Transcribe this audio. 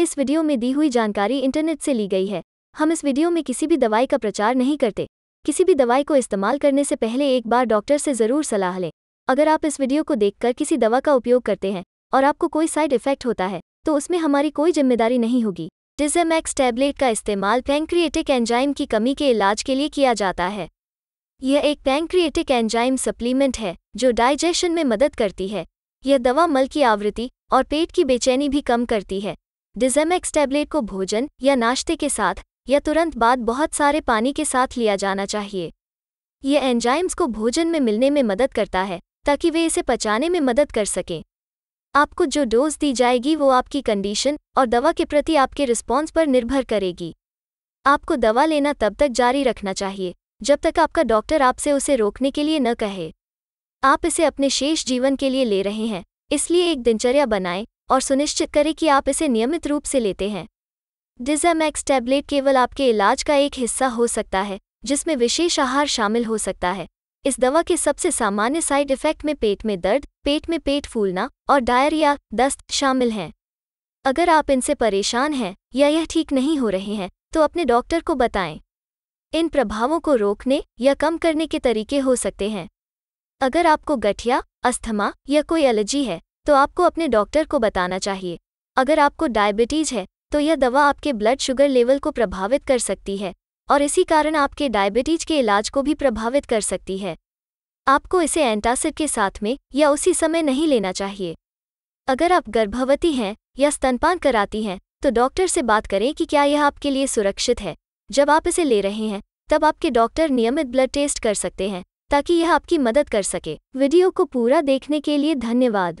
इस वीडियो में दी हुई जानकारी इंटरनेट से ली गई है हम इस वीडियो में किसी भी दवाई का प्रचार नहीं करते किसी भी दवाई को इस्तेमाल करने से पहले एक बार डॉक्टर से ज़रूर सलाह लें अगर आप इस वीडियो को देखकर किसी दवा का उपयोग करते हैं और आपको कोई साइड इफेक्ट होता है तो उसमें हमारी कोई जिम्मेदारी नहीं होगी डिजेमैक्स टैबलेट का इस्तेमाल पैंक्रिएटिक एंजाइम की कमी के इलाज के लिए किया जाता है यह एक पैंक्रिएटिक एंजाइम सप्लीमेंट है जो डाइजेशन में मदद करती है यह दवा मल की आवृत्ति और पेट की बेचैनी भी कम करती है डिजेमेक्स टैबलेट को भोजन या नाश्ते के साथ या तुरंत बाद बहुत सारे पानी के साथ लिया जाना चाहिए ये एंजाइम्स को भोजन में मिलने में मदद करता है ताकि वे इसे पचाने में मदद कर सकें आपको जो डोज दी जाएगी वो आपकी कंडीशन और दवा के प्रति आपके रिस्पॉन्स पर निर्भर करेगी आपको दवा लेना तब तक जारी रखना चाहिए जब तक आपका डॉक्टर आपसे उसे रोकने के लिए न कहे आप इसे अपने शेष जीवन के लिए ले रहे हैं इसलिए एक दिनचर्या बनाएं और सुनिश्चित करें कि आप इसे नियमित रूप से लेते हैं डिजामैक्स टैबलेट केवल आपके इलाज का एक हिस्सा हो सकता है जिसमें विशेष आहार शामिल हो सकता है इस दवा के सबसे सामान्य साइड इफेक्ट में पेट में दर्द पेट में पेट फूलना और डायरिया दस्त शामिल हैं अगर आप इनसे परेशान हैं या यह ठीक नहीं हो रहे हैं तो अपने डॉक्टर को बताएं इन प्रभावों को रोकने या कम करने के तरीके हो सकते हैं अगर आपको गठिया अस्थमा या कोई एलर्जी है तो आपको अपने डॉक्टर को बताना चाहिए अगर आपको डायबिटीज़ है तो यह दवा आपके ब्लड शुगर लेवल को प्रभावित कर सकती है और इसी कारण आपके डायबिटीज के इलाज को भी प्रभावित कर सकती है आपको इसे एंटासिड के साथ में या उसी समय नहीं लेना चाहिए अगर आप गर्भवती हैं या स्तनपान कराती हैं तो डॉक्टर से बात करें कि क्या यह आपके लिए सुरक्षित है जब आप इसे ले रहे हैं तब आपके डॉक्टर नियमित ब्लड टेस्ट कर सकते हैं ताकि यह आपकी मदद कर सके वीडियो को पूरा देखने के लिए धन्यवाद